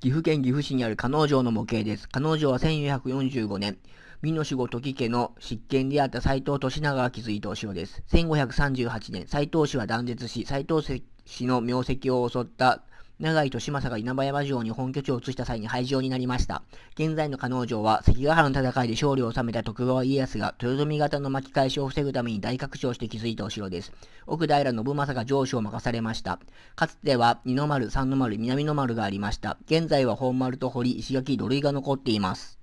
岐阜県岐阜市にある加納城の模型です。加納城は1445年、美濃守護時家の執権であった斎藤利長が築いたお城です。1538年、斎藤氏は断絶し、斎藤氏の名跡を襲った長井利佐が稲葉山城に本拠地を移した際に廃城になりました。現在の加納城は関ヶ原の戦いで勝利を収めた徳川家康が豊臣方の巻き返しを防ぐために大拡張して築いたお城です。奥平信政が城主を任されました。かつては二の丸、三の丸、南の丸がありました。現在は本丸と堀、石垣、土塁が残っています。